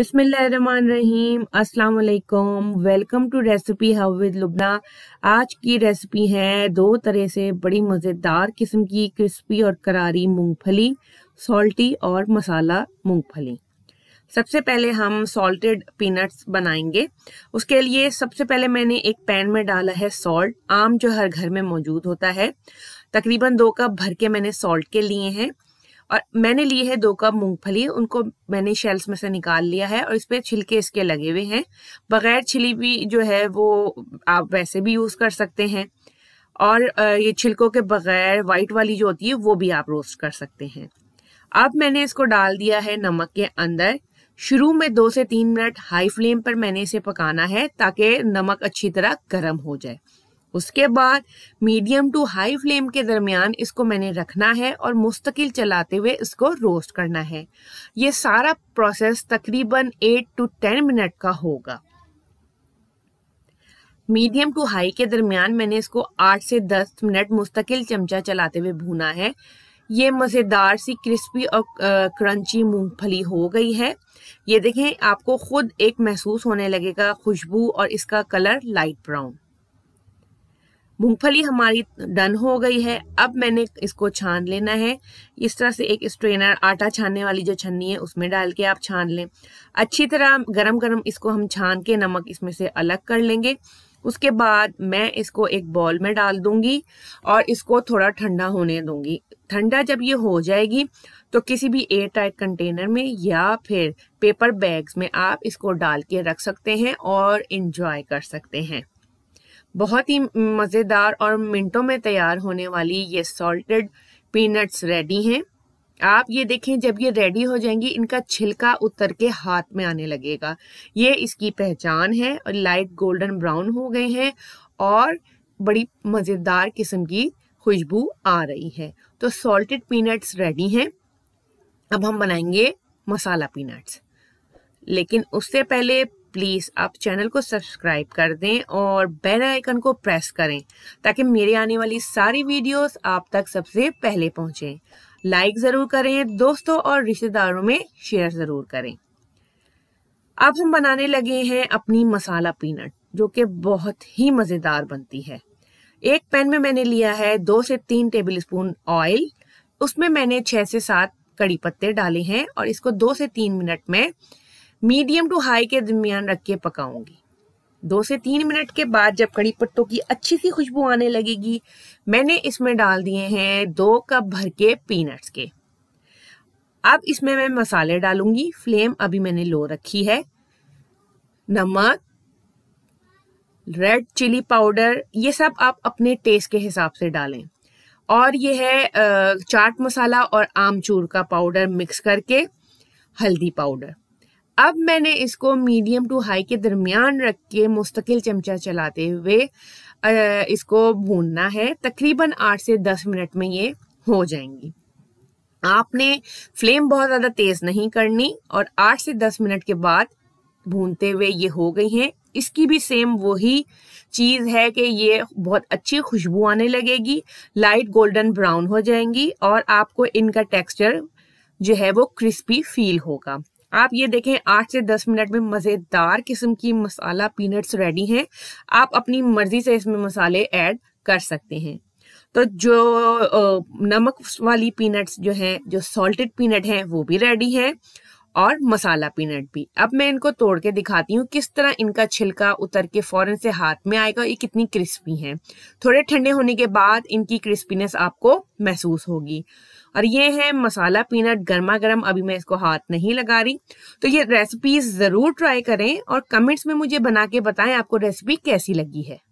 बिसमीम अस्सलाम welcome to recipe hub with Lubna आज की रेसिपी है दो तरह से बड़ी मज़ेदार किस्म की क्रिस्पी और करारी मूंगफली सॉल्टी और मसाला मूंगफली सबसे पहले हम सॉल्टेड पीनट्स बनाएंगे उसके लिए सबसे पहले मैंने एक पैन में डाला है सॉल्ट आम जो हर घर में मौजूद होता है तकरीबन दो कप भर के मैंने सॉल्ट के लिए हैं और मैंने लिए है दो कप मूंगफली उनको मैंने शेल्स में से निकाल लिया है और इस पर छिलके इसके लगे हुए हैं बगैर छिली भी जो है वो आप वैसे भी यूज़ कर सकते हैं और ये छिलकों के बगैर वाइट वाली जो होती है वो भी आप रोस्ट कर सकते हैं अब मैंने इसको डाल दिया है नमक के अंदर शुरू में दो से तीन मिनट हाई फ्लेम पर मैंने इसे पकाना है ताकि नमक अच्छी तरह गर्म हो जाए उसके बाद मीडियम टू हाई फ्लेम के दरमियान इसको मैंने रखना है और मुस्तकिल चलाते हुए इसको रोस्ट करना है ये सारा प्रोसेस तकरीबन एट टू टेन मिनट का होगा मीडियम टू हाई के दरमियान मैंने इसको आठ से दस मिनट मुस्तकिल चमचा चलाते हुए भूना है ये मज़ेदार सी क्रिस्पी और क्रंची मूंगफली हो गई है ये देखें आपको खुद एक महसूस होने लगेगा खुशबू और इसका कलर लाइट ब्राउन मूंगफली हमारी डन हो गई है अब मैंने इसको छान लेना है इस तरह से एक स्ट्रेनर आटा छानने वाली जो छन्नी है उसमें डाल के आप छान लें अच्छी तरह गरम गरम इसको हम छान के नमक इसमें से अलग कर लेंगे उसके बाद मैं इसको एक बॉल में डाल दूंगी और इसको थोड़ा ठंडा होने दूंगी ठंडा जब ये हो जाएगी तो किसी भी एयर टाइट कंटेनर में या फिर पेपर बैग्स में आप इसको डाल के रख सकते हैं और इन्जॉय कर सकते हैं बहुत ही मज़ेदार और मिनटों में तैयार होने वाली ये सॉल्टेड पीनट्स रेडी हैं आप ये देखें जब ये रेडी हो जाएंगी इनका छिलका उतर के हाथ में आने लगेगा ये इसकी पहचान है और लाइट गोल्डन ब्राउन हो गए हैं और बड़ी मज़ेदार किस्म की खुशबू आ रही है तो सॉल्टेड पीनट्स रेडी हैं अब हम बनाएंगे मसाला पीनट्स लेकिन उससे पहले प्लीज़ आप चैनल को सब्सक्राइब कर दें और बेल आइकन को प्रेस करें ताकि मेरे आने वाली सारी वीडियोस आप तक सबसे पहले पहुंचें लाइक ज़रूर करें दोस्तों और रिश्तेदारों में शेयर ज़रूर करें अब हम बनाने लगे हैं अपनी मसाला पीनट जो कि बहुत ही मज़ेदार बनती है एक पैन में मैंने लिया है दो से तीन टेबल स्पून ऑयल उसमें मैंने छः से सात कड़ी पत्ते डाले हैं और इसको दो से तीन मिनट में मीडियम टू हाई के दरमियान रख के पकाऊंगी दो से तीन मिनट के बाद जब कड़ी पत्तों की अच्छी सी खुशबू आने लगेगी मैंने इसमें डाल दिए हैं दो कप भर के पीनट्स के अब इसमें मैं मसाले डालूंगी फ्लेम अभी मैंने लो रखी है नमक रेड चिली पाउडर ये सब आप अपने टेस्ट के हिसाब से डालें और ये है चाट मसाला और आमचूर का पाउडर मिक्स करके हल्दी पाउडर अब मैंने इसको मीडियम टू हाई के दरमियान रख के मुस्तकिल चमचा चलाते हुए इसको भूनना है तकरीबन आठ से दस मिनट में ये हो जाएंगी आपने फ्लेम बहुत ज़्यादा तेज़ नहीं करनी और आठ से दस मिनट के बाद भूनते हुए ये हो गई हैं इसकी भी सेम वही चीज़ है कि ये बहुत अच्छी खुशबू आने लगेगी लाइट गोल्डन ब्राउन हो जाएंगी और आपको इनका टेक्सचर जो है वो क्रिस्पी फील होगा आप ये देखें आठ से दस मिनट में मज़ेदार किस्म की मसाला पीनट्स रेडी हैं आप अपनी मर्जी से इसमें मसाले ऐड कर सकते हैं तो जो नमक वाली पीनट्स जो हैं जो सॉल्टेड पीनट हैं वो भी रेडी हैं और मसाला पीनट भी अब मैं इनको तोड़ के दिखाती हूँ किस तरह इनका छिलका उतर के फ़ौरन से हाथ में आएगा ये कितनी क्रिस्पी हैं थोड़े ठंडे होने के बाद इनकी क्रिस्पीनेस आपको महसूस होगी और ये है मसाला पीनट गर्मा गर्म अभी मैं इसको हाथ नहीं लगा रही तो ये रेसिपीज ज़रूर ट्राई करें और कमेंट्स में मुझे बना के बताएं आपको रेसिपी कैसी लगी है